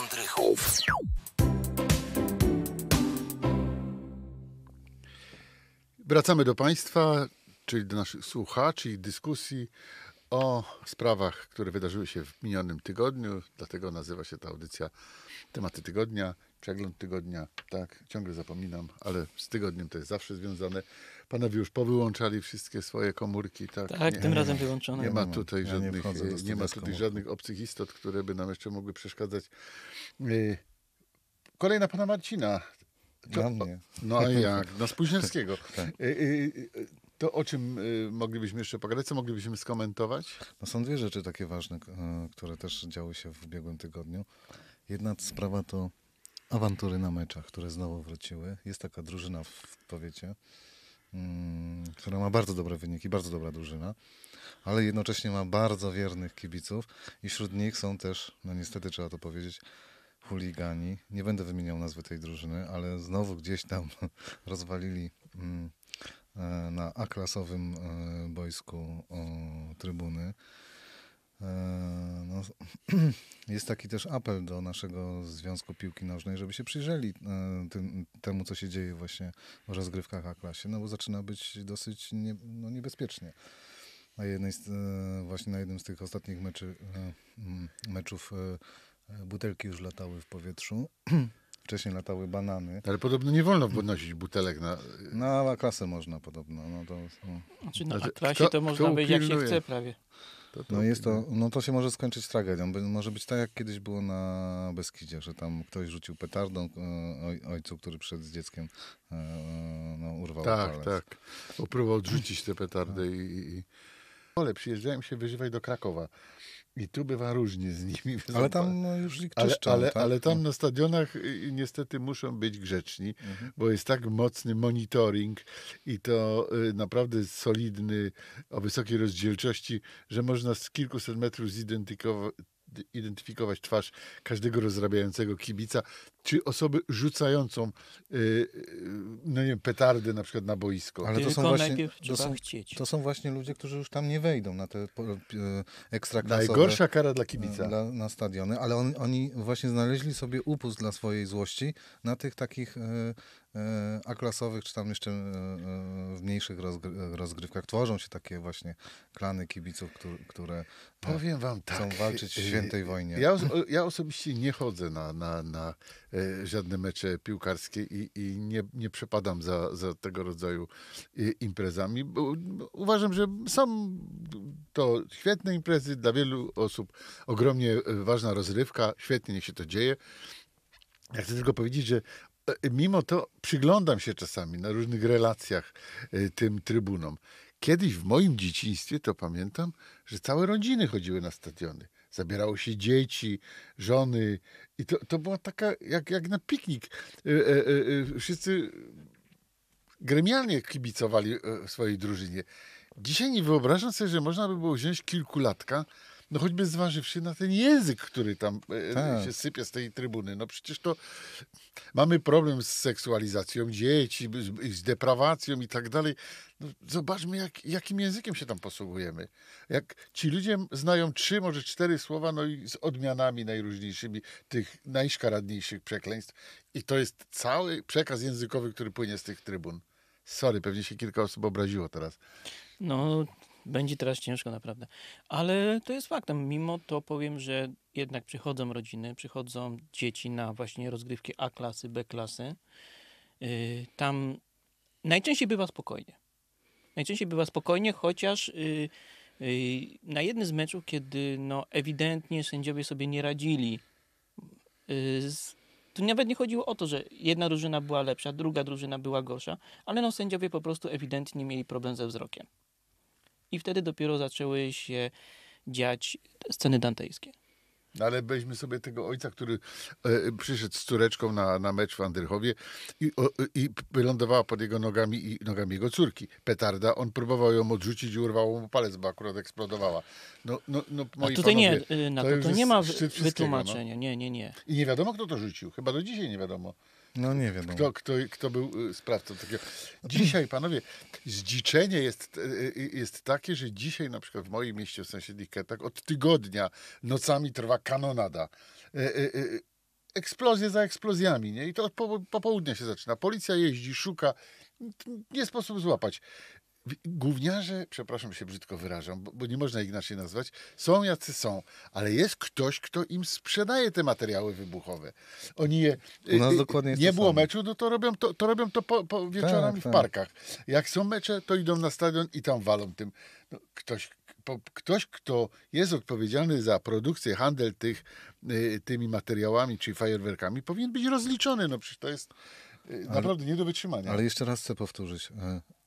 Andrychów. Wracamy do Państwa, czyli do naszych słuchaczy i dyskusji o sprawach, które wydarzyły się w minionym tygodniu. Dlatego nazywa się ta audycja Tematy Tygodnia przegląd tygodnia, tak, ciągle zapominam, ale z tygodniem to jest zawsze związane. Panowie już powyłączali wszystkie swoje komórki, tak? Tak, nie, tym razem wyłączone. Nie ma tutaj ja żadnych, nie, nie ma tutaj żadnych obcych istot, które by nam jeszcze mogły przeszkadzać. E, kolejna pana Marcina. To, Dla mnie. No a jak? No Spóźniarskiego. tak. tak. E, e, to o czym moglibyśmy jeszcze pogadać, co moglibyśmy skomentować? No są dwie rzeczy takie ważne, które też działy się w ubiegłym tygodniu. Jedna sprawa to Awantury na meczach, które znowu wróciły. Jest taka drużyna w powiecie, mm, która ma bardzo dobre wyniki, bardzo dobra drużyna, ale jednocześnie ma bardzo wiernych kibiców i wśród nich są też, no niestety trzeba to powiedzieć, chuligani. Nie będę wymieniał nazwy tej drużyny, ale znowu gdzieś tam rozwalili mm, e, na A-klasowym e, boisku trybuny. E, no, jest taki też apel do naszego Związku Piłki Nożnej, żeby się przyjrzeli e, tym, temu, co się dzieje właśnie w rozgrywkach A-klasie, no bo zaczyna być dosyć nie, no niebezpiecznie. Na jednej e, właśnie na jednym z tych ostatnich meczy, meczów butelki już latały w powietrzu. wcześniej latały banany. Ale podobno nie wolno podnosić butelek na... Na no, klasę można podobno. No to, no. Znaczy na no, klasie to można być jak się chce prawie. To, to no, jest to, no to się może skończyć tragedią. Może być tak, jak kiedyś było na Beskidzie, że tam ktoś rzucił petardą e, ojcu, który przed dzieckiem e, e, no, urwał Tak, palec. tak. Próbował odrzucić tę petardę i, i ale przyjeżdżałem się wyżywać do Krakowa. I tu bywa różnie z nimi. Ale tam no, już ich czyszczą, ale, tak? ale tam no. na stadionach y, y, niestety muszą być grzeczni, mhm. bo jest tak mocny monitoring i to y, naprawdę solidny, o wysokiej rozdzielczości, że można z kilkuset metrów zidentyfikować identyfikować twarz każdego rozrabiającego kibica, czy osoby rzucającą yy, no nie wiem, petardy na przykład na boisko. Ale to są, właśnie, to, są, to są, właśnie, ludzie, którzy już tam nie wejdą na te e, ekstraklasowe... Najgorsza kara dla kibica. E, dla, na stadiony, ale on, oni właśnie znaleźli sobie upust dla swojej złości na tych takich e, E, A-klasowych, czy tam jeszcze e, e, w mniejszych rozgrywkach. Tworzą się takie właśnie klany kibiców, które Powiem wam chcą tak, walczyć w świętej wojnie. Ja, ja osobiście nie chodzę na, na, na żadne mecze piłkarskie i, i nie, nie przepadam za, za tego rodzaju imprezami. Uważam, że są to świetne imprezy dla wielu osób. Ogromnie ważna rozrywka, świetnie niech się to dzieje. Ja chcę tylko powiedzieć, że E, mimo to przyglądam się czasami na różnych relacjach e, tym trybunom. Kiedyś w moim dzieciństwie to pamiętam, że całe rodziny chodziły na stadiony. Zabierało się dzieci, żony i to, to była taka jak, jak na piknik. E, wszyscy gremialnie kibicowali swojej drużynie. Dzisiaj nie wyobrażam sobie, że można by było wziąć kilkulatka, no choćby zważywszy na ten język, który tam e, e, tak. się sypie z tej trybuny. No przecież to mamy problem z seksualizacją dzieci, z deprawacją i tak dalej. No, zobaczmy, jak, jakim językiem się tam posługujemy. Jak ci ludzie znają trzy, może cztery słowa, no i z odmianami najróżniejszymi tych najszkaradniejszych przekleństw. I to jest cały przekaz językowy, który płynie z tych trybun. Sorry, pewnie się kilka osób obraziło teraz. No, będzie teraz ciężko naprawdę. Ale to jest faktem. Mimo to powiem, że jednak przychodzą rodziny, przychodzą dzieci na właśnie rozgrywki A klasy, B klasy. Y, tam najczęściej bywa spokojnie. Najczęściej bywa spokojnie, chociaż y, y, na jednym z meczów, kiedy no, ewidentnie sędziowie sobie nie radzili tu nawet nie chodziło o to, że jedna drużyna była lepsza, druga drużyna była gorsza, ale no sędziowie po prostu ewidentnie mieli problem ze wzrokiem. I wtedy dopiero zaczęły się dziać sceny dantejskie. No, ale weźmy sobie tego ojca, który e, przyszedł z córeczką na, na mecz w Andrychowie i, o, i wylądowała pod jego nogami i nogami jego córki. Petarda, on próbował ją odrzucić i urwało mu palec, bo akurat eksplodowała. No, no, no, moi A tutaj panowie, nie, y, na to, to, to nie ma no. wytłumaczenia. No. Nie, nie, nie. I nie wiadomo, kto to rzucił. Chyba do dzisiaj nie wiadomo. No nie wiadomo. Kto, kto, kto był y, sprawcą takiego. Dzisiaj, panowie, zdziczenie jest, y, y, jest takie, że dzisiaj na przykład w moim mieście, w sąsiednich Ketach, od tygodnia nocami trwa kanonada. Eksplozje za eksplozjami, nie? I to od popołudnia się zaczyna. Policja jeździ, szuka. Nie sposób złapać. Gówniarze, przepraszam się brzydko wyrażam, bo, bo nie można ich inaczej nazwać, są jacy są, ale jest ktoś, kto im sprzedaje te materiały wybuchowe. Oni je. nas y, y, dokładnie nie było same. meczu, no to robią to, to, robią to po, po wieczorami tak, w tak. parkach. Jak są mecze, to idą na stadion i tam walą tym. No, ktoś, ktoś, kto jest odpowiedzialny za produkcję, handel tych, y, tymi materiałami czy fajerwerkami, powinien być rozliczony. No przecież to jest. Naprawdę ale, nie do wytrzymania. Ale jeszcze raz chcę powtórzyć.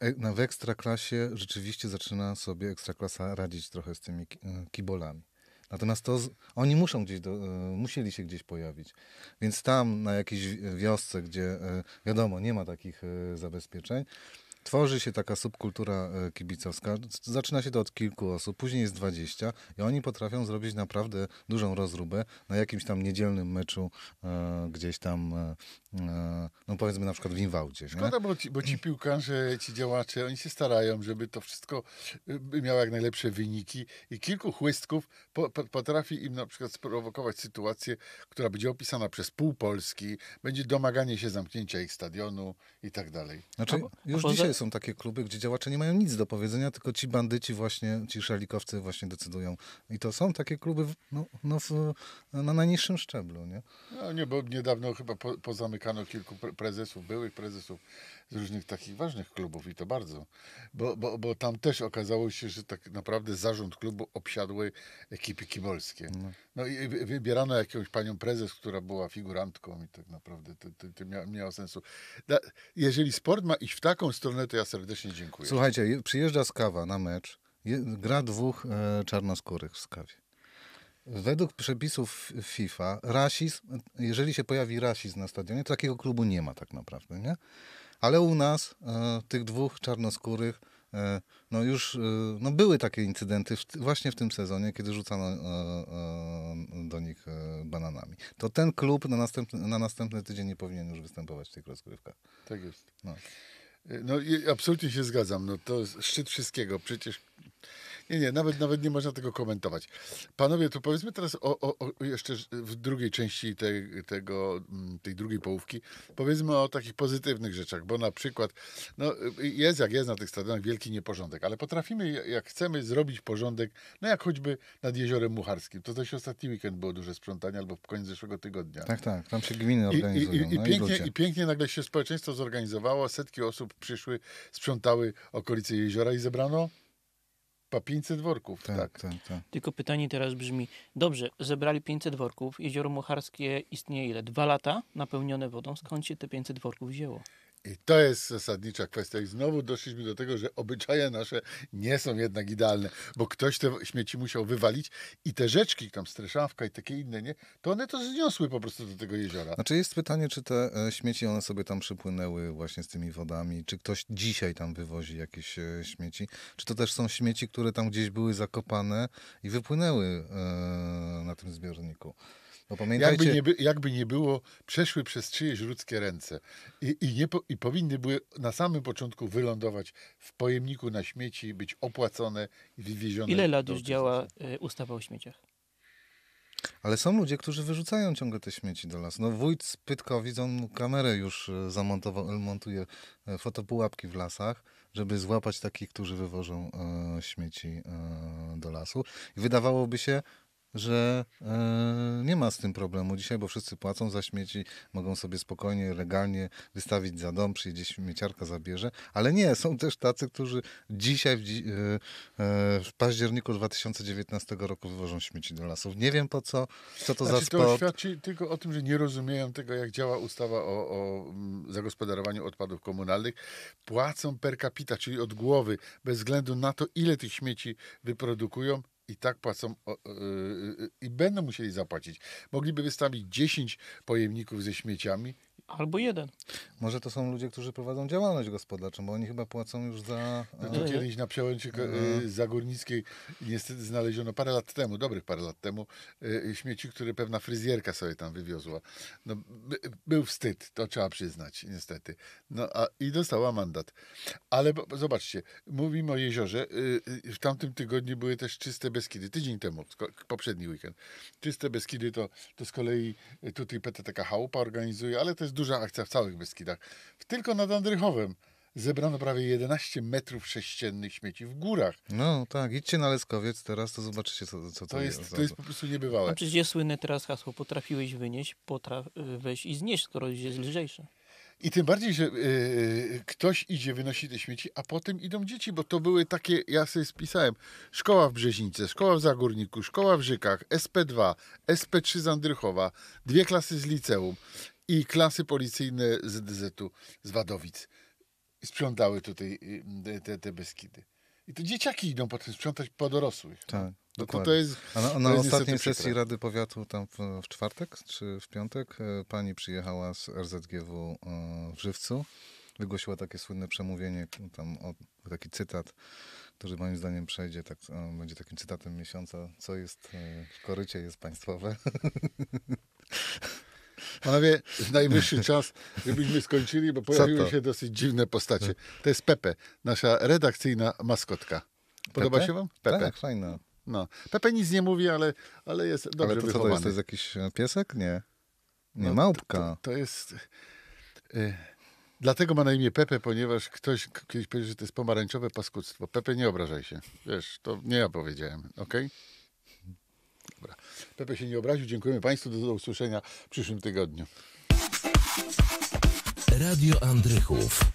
E, no, w ekstraklasie rzeczywiście zaczyna sobie ekstraklasa radzić trochę z tymi e, kibolami. Natomiast to z, oni muszą gdzieś do, e, musieli się gdzieś pojawić. Więc tam na jakiejś wiosce, gdzie wiadomo, nie ma takich zabezpieczeń, tworzy się taka subkultura kibicowska. Zaczyna się to od kilku osób, później jest 20 i oni potrafią zrobić naprawdę dużą rozróbę na jakimś tam niedzielnym meczu gdzieś tam no, no powiedzmy na przykład w Inwałdzie. Szkoda, bo ci, bo ci, piłkarze, ci działacze, oni się starają, żeby to wszystko y, miało jak najlepsze wyniki i kilku chłystków po, po, potrafi im na przykład sprowokować sytuację, która będzie opisana przez pół Polski, będzie domaganie się zamknięcia ich stadionu i tak dalej. Znaczy, a, już a poza... dzisiaj są takie kluby, gdzie działacze nie mają nic do powiedzenia, tylko ci bandyci właśnie, ci szalikowcy właśnie decydują. I to są takie kluby no, no w, na najniższym szczeblu, nie? No nie, bo niedawno chyba po, pozamykali spotykano kilku prezesów, byłych prezesów z różnych takich ważnych klubów i to bardzo, bo, bo, bo tam też okazało się, że tak naprawdę zarząd klubu obsiadły ekipy kibolskie. No. no i wybierano jakąś panią prezes, która była figurantką i tak naprawdę to, to, to miało sensu. Da, jeżeli sport ma iść w taką stronę, to ja serdecznie dziękuję. Słuchajcie, przyjeżdża Skawa na mecz, gra dwóch e, czarnoskórych w Skawie. Według przepisów FIFA rasizm, jeżeli się pojawi rasizm na stadionie, to takiego klubu nie ma tak naprawdę, nie? Ale u nas e, tych dwóch czarnoskórych e, no już e, no były takie incydenty w, właśnie w tym sezonie, kiedy rzucano e, e, do nich e, bananami. To ten klub na następny, na następny tydzień nie powinien już występować w tych rozgrywkach. Tak jest. No. No absolutnie się zgadzam. No, to jest szczyt wszystkiego. Przecież nie, nie, nawet, nawet nie można tego komentować. Panowie, To powiedzmy teraz o, o, o jeszcze w drugiej części tej, tego, mm, tej drugiej połówki, powiedzmy o takich pozytywnych rzeczach, bo na przykład no, jest jak jest na tych stadionach wielki nieporządek, ale potrafimy, jak chcemy, zrobić porządek, no jak choćby nad Jeziorem Mucharskim. To też ostatni weekend było duże sprzątanie albo w koniec zeszłego tygodnia. Tak, tak, tam się gminy organizują. I, i, i, no pięknie, i, pięknie, nagle się społeczeństwo zorganizowało, setki osób przyszły, sprzątały okolice jeziora i zebrano 500 worków, tak, tak. tak, tak. Tylko pytanie teraz brzmi, dobrze, zebrali 500 worków, jezioro Mucharskie istnieje ile? Dwa lata napełnione wodą, skąd się te 500 worków wzięło? I to jest zasadnicza kwestia. I znowu doszliśmy do tego, że obyczaje nasze nie są jednak idealne, bo ktoś te śmieci musiał wywalić i te rzeczki, tam streszawka i takie inne, nie? To one to zniosły po prostu do tego jeziora. Znaczy jest pytanie, czy te e, śmieci, one sobie tam przypłynęły właśnie z tymi wodami, czy ktoś dzisiaj tam wywozi jakieś e, śmieci, czy to też są śmieci, które tam gdzieś były zakopane i wypłynęły e, na tym zbiorniku. Bo no pamiętajcie... jakby, nie, jakby nie było, przeszły przez czyjeś ludzkie ręce i, i, nie, i powinny były na samym początku wylądować w pojemniku na śmieci, być opłacone i wywiezione. Ile lat już działa y, ustawa o śmieciach? Ale są ludzie, którzy wyrzucają ciągle te śmieci do lasu. No wójt z Pytkowic, on kamerę już y, zamontował, y, montuje fotopułapki w lasach, żeby złapać takich, którzy wywożą e, śmieci e, do lasu. I wydawałoby się, że e, nie ma z tym problemu dzisiaj, bo wszyscy płacą za śmieci, mogą sobie spokojnie, legalnie wystawić za dom, przyjdzie śmieciarka, zabierze, ale nie, są też tacy, którzy dzisiaj, w, e, e, w październiku 2019 roku wywożą śmieci do lasów. Nie wiem po co, co to znaczy, za spot. To świadczy tylko o tym, że nie rozumieją tego, jak działa ustawa o, o zagospodarowaniu odpadów komunalnych. Płacą per capita, czyli od głowy, bez względu na to, ile tych śmieci wyprodukują, i tak płacą yy, yy, i będą musieli zapłacić. Mogliby wystawić 10 pojemników ze śmieciami Albo jeden. Może to są ludzie, którzy prowadzą działalność gospodarczą, bo oni chyba płacą już za... No, e, kiedyś na przełęczy e, e, Zagórnickiej niestety znaleziono parę lat temu, dobrych parę lat temu, śmieci, które pewna fryzjerka sobie tam wywiozła. No, by, był wstyd, to trzeba przyznać, niestety. No a, i dostała mandat. Ale bo, zobaczcie, mówimy o jeziorze. W tamtym tygodniu były też czyste Beskidy, tydzień temu, poprzedni weekend. Czyste Beskidy to, to z kolei tutaj PTTK Chałupa organizuje, ale to jest dużo duża akcja w całych Beskidach. Tylko nad Andrychowem zebrano prawie 11 metrów sześciennych śmieci w górach. No tak, idźcie na Leskowiec teraz, to zobaczycie, co, co to, to jest. To jest po prostu niebywałe. A przecież jest słynne teraz hasło, potrafiłeś wynieść, potraf weź i znieść, skoro jest lżejsze. I tym bardziej, że yy, ktoś idzie, wynosi te śmieci, a potem idą dzieci, bo to były takie, ja sobie spisałem, szkoła w Brzeźnicy, szkoła w Zagórniku, szkoła w Rzykach, SP2, SP3 z Andrychowa, dwie klasy z liceum, i klasy policyjne ZDZ-u z Wadowic sprzątały tutaj y, y, te, te Beskidy. I to dzieciaki idą potem sprzątać po dorosłych. Tak. No, no dokładnie. To, to jest, A na, na ostatniej sesji przykre. Rady Powiatu tam w, w, czwartek czy w piątek e, pani przyjechała z RZGW e, w Żywcu. Wygłosiła takie słynne przemówienie, no, tam o, taki cytat, który moim zdaniem przejdzie, tak, e, będzie takim cytatem miesiąca. Co jest w korycie jest państwowe. Panowie, najwyższy czas, żebyśmy skończyli, bo pojawiły się dosyć dziwne postacie. To jest Pepe, nasza redakcyjna maskotka. Podoba Pepe? się wam? Pepe. Tak, fajna. No. Pepe nic nie mówi, ale, ale jest dobrze Ale to co to jest? To jest jakiś e, piesek? Nie. Nie, no, małpka. To, to jest... E, dlatego ma na imię Pepe, ponieważ ktoś kiedyś powiedział, że to jest pomarańczowe paskudztwo. Pepe, nie obrażaj się. Wiesz, to nie ja powiedziałem, okej? Okay? Dobra. Pepe się nie obraził. Dziękujemy Państwu. Do usłyszenia w przyszłym tygodniu. Radio Andrychów.